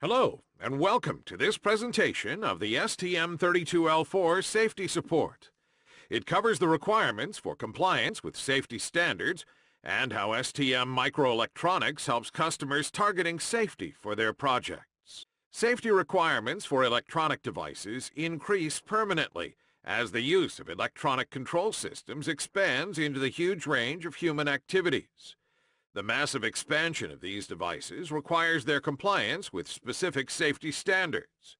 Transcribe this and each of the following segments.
Hello, and welcome to this presentation of the STM32L4 Safety Support. It covers the requirements for compliance with safety standards and how STM Microelectronics helps customers targeting safety for their projects. Safety requirements for electronic devices increase permanently as the use of electronic control systems expands into the huge range of human activities. The massive expansion of these devices requires their compliance with specific safety standards.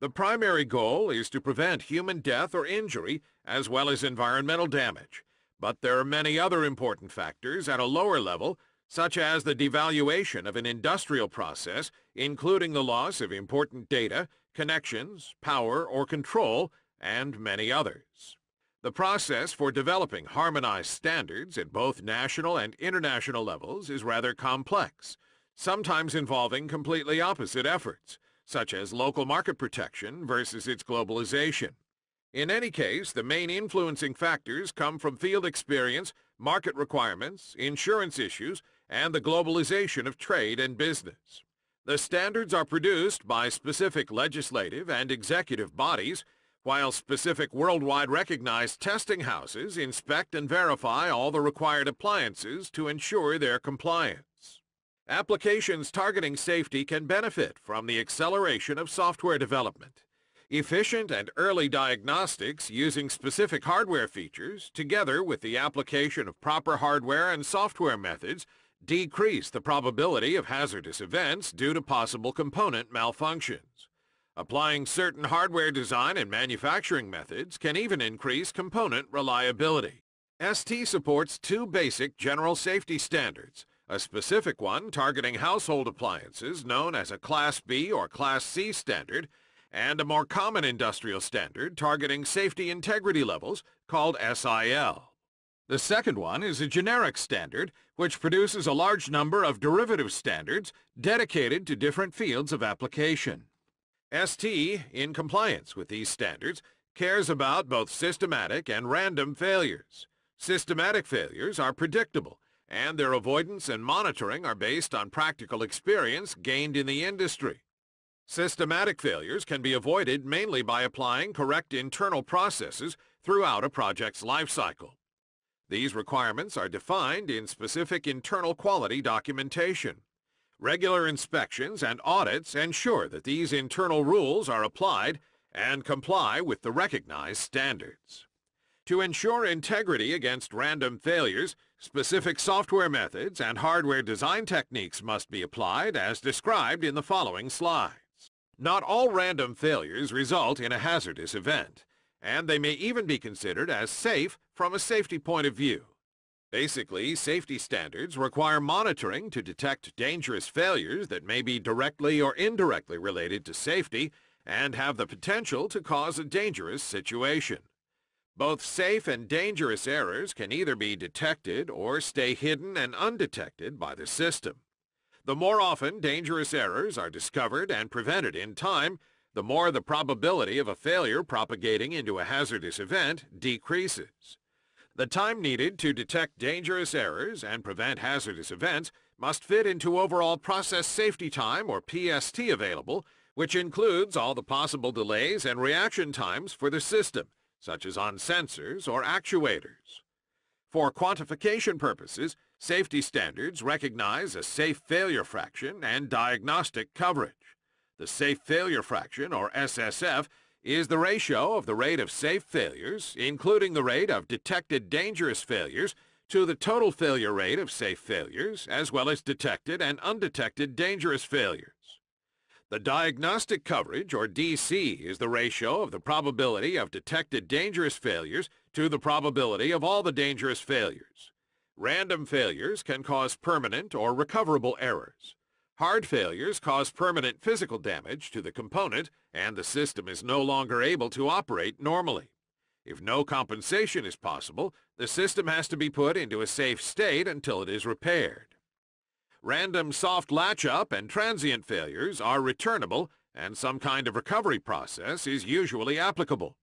The primary goal is to prevent human death or injury, as well as environmental damage. But there are many other important factors at a lower level, such as the devaluation of an industrial process, including the loss of important data, connections, power, or control, and many others. The process for developing harmonized standards at both national and international levels is rather complex, sometimes involving completely opposite efforts, such as local market protection versus its globalization. In any case, the main influencing factors come from field experience, market requirements, insurance issues, and the globalization of trade and business. The standards are produced by specific legislative and executive bodies while specific worldwide recognized testing houses inspect and verify all the required appliances to ensure their compliance. Applications targeting safety can benefit from the acceleration of software development. Efficient and early diagnostics using specific hardware features, together with the application of proper hardware and software methods, decrease the probability of hazardous events due to possible component malfunction. Applying certain hardware design and manufacturing methods can even increase component reliability. ST supports two basic general safety standards, a specific one targeting household appliances known as a Class B or Class C standard, and a more common industrial standard targeting safety integrity levels called SIL. The second one is a generic standard, which produces a large number of derivative standards dedicated to different fields of application. ST, in compliance with these standards, cares about both systematic and random failures. Systematic failures are predictable, and their avoidance and monitoring are based on practical experience gained in the industry. Systematic failures can be avoided mainly by applying correct internal processes throughout a project's lifecycle. These requirements are defined in specific internal quality documentation. Regular inspections and audits ensure that these internal rules are applied and comply with the recognized standards. To ensure integrity against random failures, specific software methods and hardware design techniques must be applied as described in the following slides. Not all random failures result in a hazardous event, and they may even be considered as safe from a safety point of view. Basically, safety standards require monitoring to detect dangerous failures that may be directly or indirectly related to safety and have the potential to cause a dangerous situation. Both safe and dangerous errors can either be detected or stay hidden and undetected by the system. The more often dangerous errors are discovered and prevented in time, the more the probability of a failure propagating into a hazardous event decreases. The time needed to detect dangerous errors and prevent hazardous events must fit into overall process safety time or PST available, which includes all the possible delays and reaction times for the system, such as on sensors or actuators. For quantification purposes, safety standards recognize a safe failure fraction and diagnostic coverage. The safe failure fraction, or SSF, is the ratio of the rate of safe failures, including the rate of detected dangerous failures, to the total failure rate of safe failures, as well as detected and undetected dangerous failures. The diagnostic coverage, or DC, is the ratio of the probability of detected dangerous failures to the probability of all the dangerous failures. Random failures can cause permanent or recoverable errors. Hard failures cause permanent physical damage to the component and the system is no longer able to operate normally. If no compensation is possible, the system has to be put into a safe state until it is repaired. Random soft latch-up and transient failures are returnable and some kind of recovery process is usually applicable.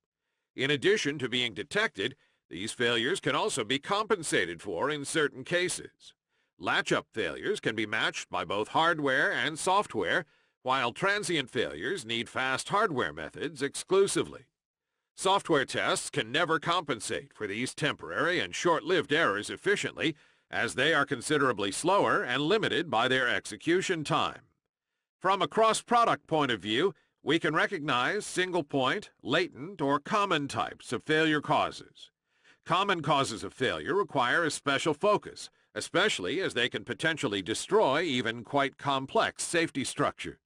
In addition to being detected, these failures can also be compensated for in certain cases. Latch-up failures can be matched by both hardware and software, while transient failures need fast hardware methods exclusively. Software tests can never compensate for these temporary and short-lived errors efficiently, as they are considerably slower and limited by their execution time. From a cross-product point of view, we can recognize single-point, latent, or common types of failure causes. Common causes of failure require a special focus, especially as they can potentially destroy even quite complex safety structure,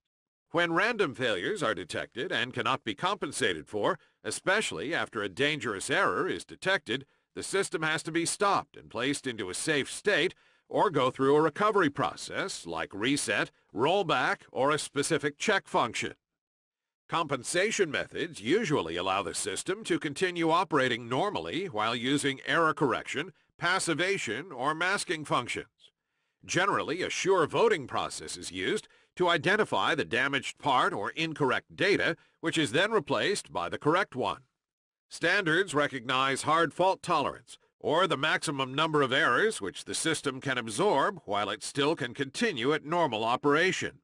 When random failures are detected and cannot be compensated for, especially after a dangerous error is detected, the system has to be stopped and placed into a safe state or go through a recovery process like reset, rollback, or a specific check function. Compensation methods usually allow the system to continue operating normally while using error correction passivation, or masking functions. Generally, a sure voting process is used to identify the damaged part or incorrect data, which is then replaced by the correct one. Standards recognize hard fault tolerance, or the maximum number of errors which the system can absorb while it still can continue at normal operation.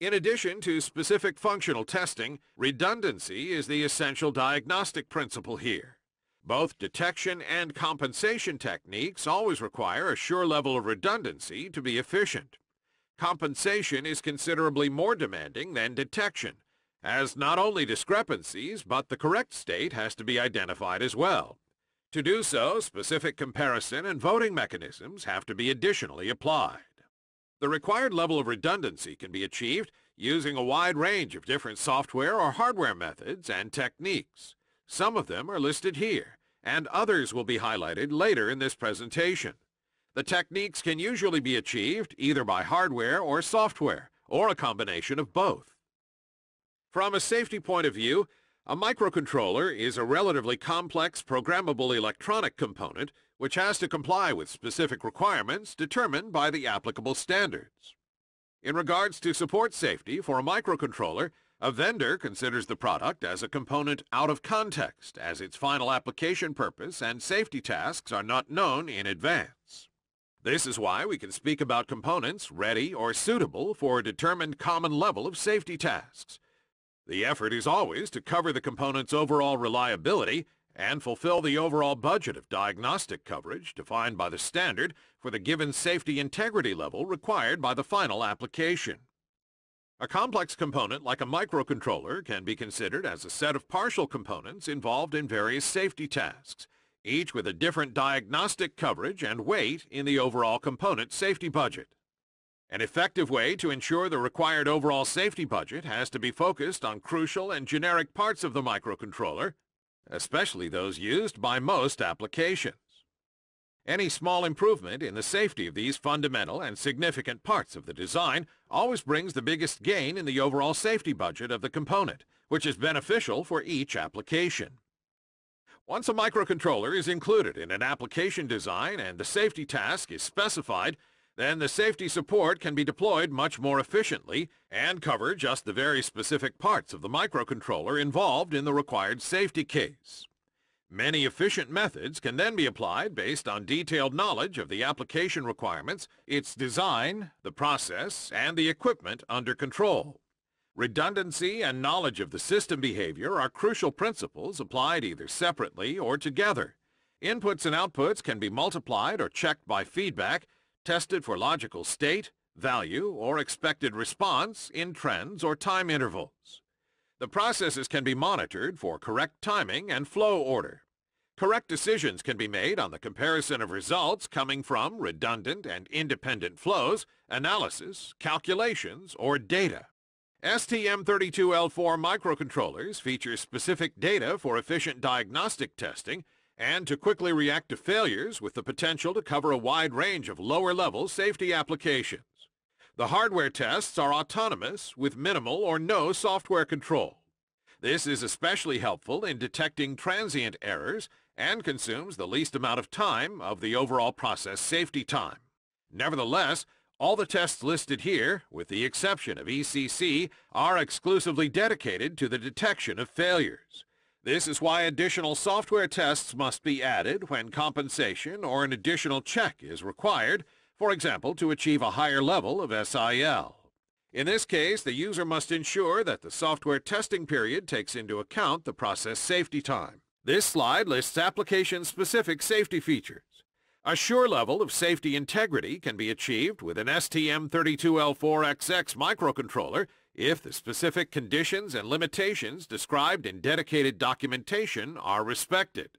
In addition to specific functional testing, redundancy is the essential diagnostic principle here. Both detection and compensation techniques always require a sure level of redundancy to be efficient. Compensation is considerably more demanding than detection, as not only discrepancies, but the correct state has to be identified as well. To do so, specific comparison and voting mechanisms have to be additionally applied. The required level of redundancy can be achieved using a wide range of different software or hardware methods and techniques. Some of them are listed here, and others will be highlighted later in this presentation. The techniques can usually be achieved either by hardware or software, or a combination of both. From a safety point of view, a microcontroller is a relatively complex programmable electronic component which has to comply with specific requirements determined by the applicable standards. In regards to support safety for a microcontroller, a vendor considers the product as a component out of context, as its final application purpose and safety tasks are not known in advance. This is why we can speak about components ready or suitable for a determined common level of safety tasks. The effort is always to cover the component's overall reliability and fulfill the overall budget of diagnostic coverage defined by the standard for the given safety integrity level required by the final application. A complex component like a microcontroller can be considered as a set of partial components involved in various safety tasks, each with a different diagnostic coverage and weight in the overall component safety budget. An effective way to ensure the required overall safety budget has to be focused on crucial and generic parts of the microcontroller, especially those used by most applications. Any small improvement in the safety of these fundamental and significant parts of the design always brings the biggest gain in the overall safety budget of the component, which is beneficial for each application. Once a microcontroller is included in an application design and the safety task is specified, then the safety support can be deployed much more efficiently and cover just the very specific parts of the microcontroller involved in the required safety case. Many efficient methods can then be applied based on detailed knowledge of the application requirements, its design, the process, and the equipment under control. Redundancy and knowledge of the system behavior are crucial principles applied either separately or together. Inputs and outputs can be multiplied or checked by feedback, tested for logical state, value, or expected response in trends or time intervals. The processes can be monitored for correct timing and flow order. Correct decisions can be made on the comparison of results coming from redundant and independent flows, analysis, calculations, or data. STM32L4 microcontrollers feature specific data for efficient diagnostic testing and to quickly react to failures with the potential to cover a wide range of lower-level safety applications. The hardware tests are autonomous with minimal or no software control. This is especially helpful in detecting transient errors and consumes the least amount of time of the overall process safety time. Nevertheless, all the tests listed here, with the exception of ECC, are exclusively dedicated to the detection of failures. This is why additional software tests must be added when compensation or an additional check is required for example, to achieve a higher level of SIL. In this case, the user must ensure that the software testing period takes into account the process safety time. This slide lists application-specific safety features. A sure level of safety integrity can be achieved with an STM32L4XX microcontroller if the specific conditions and limitations described in dedicated documentation are respected.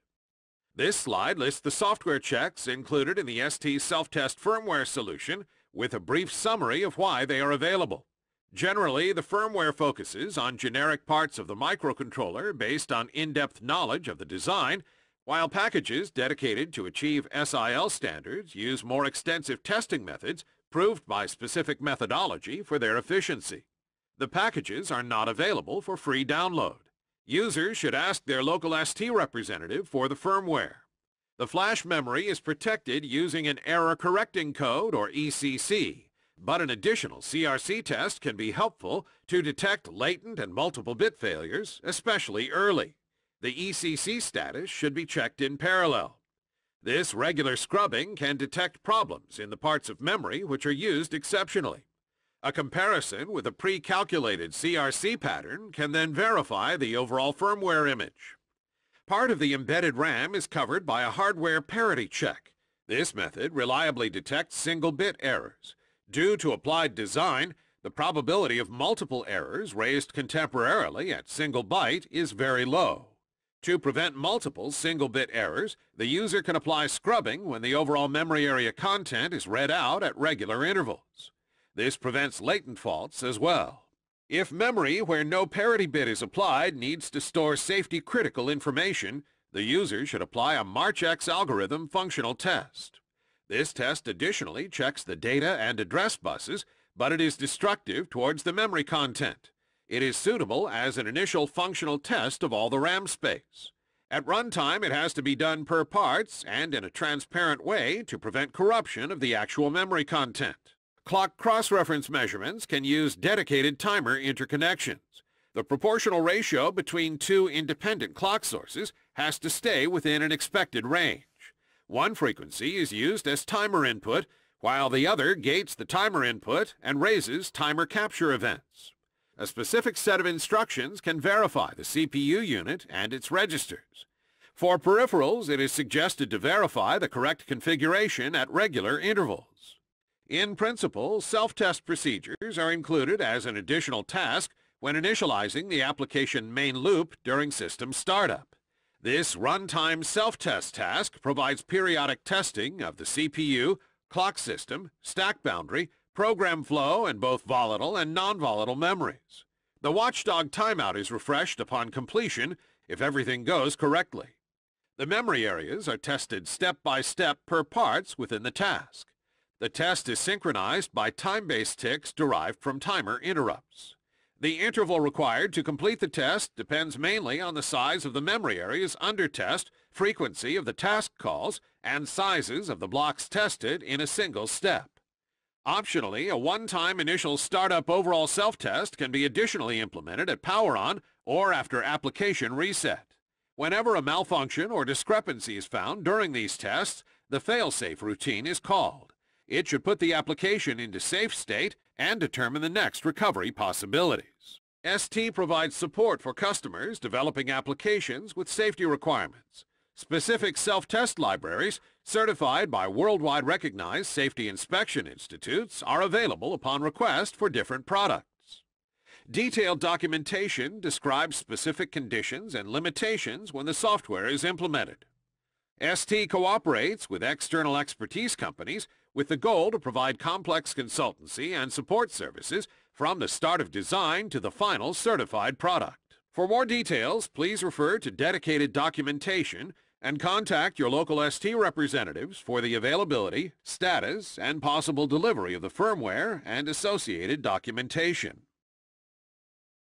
This slide lists the software checks included in the ST self-test firmware solution with a brief summary of why they are available. Generally, the firmware focuses on generic parts of the microcontroller based on in-depth knowledge of the design, while packages dedicated to achieve SIL standards use more extensive testing methods proved by specific methodology for their efficiency. The packages are not available for free download. Users should ask their local ST representative for the firmware. The flash memory is protected using an error correcting code or ECC, but an additional CRC test can be helpful to detect latent and multiple bit failures, especially early. The ECC status should be checked in parallel. This regular scrubbing can detect problems in the parts of memory which are used exceptionally. A comparison with a pre-calculated CRC pattern can then verify the overall firmware image. Part of the embedded RAM is covered by a hardware parity check. This method reliably detects single-bit errors. Due to applied design, the probability of multiple errors raised contemporarily at single byte is very low. To prevent multiple single-bit errors, the user can apply scrubbing when the overall memory area content is read out at regular intervals. This prevents latent faults as well. If memory where no parity bit is applied needs to store safety-critical information, the user should apply a MarchX algorithm functional test. This test additionally checks the data and address buses, but it is destructive towards the memory content. It is suitable as an initial functional test of all the RAM space. At runtime, it has to be done per parts and in a transparent way to prevent corruption of the actual memory content. Clock cross-reference measurements can use dedicated timer interconnections. The proportional ratio between two independent clock sources has to stay within an expected range. One frequency is used as timer input, while the other gates the timer input and raises timer capture events. A specific set of instructions can verify the CPU unit and its registers. For peripherals, it is suggested to verify the correct configuration at regular intervals. In principle, self-test procedures are included as an additional task when initializing the application main loop during system startup. This runtime self-test task provides periodic testing of the CPU, clock system, stack boundary, program flow, and both volatile and non-volatile memories. The watchdog timeout is refreshed upon completion if everything goes correctly. The memory areas are tested step by step per parts within the task. The test is synchronized by time-based ticks derived from timer interrupts. The interval required to complete the test depends mainly on the size of the memory areas under test, frequency of the task calls, and sizes of the blocks tested in a single step. Optionally, a one-time initial startup overall self-test can be additionally implemented at power on or after application reset. Whenever a malfunction or discrepancy is found during these tests, the failsafe routine is called. It should put the application into safe state and determine the next recovery possibilities. ST provides support for customers developing applications with safety requirements. Specific self-test libraries certified by worldwide recognized safety inspection institutes are available upon request for different products. Detailed documentation describes specific conditions and limitations when the software is implemented. ST cooperates with external expertise companies with the goal to provide complex consultancy and support services from the start of design to the final certified product. For more details, please refer to dedicated documentation and contact your local ST representatives for the availability, status, and possible delivery of the firmware and associated documentation.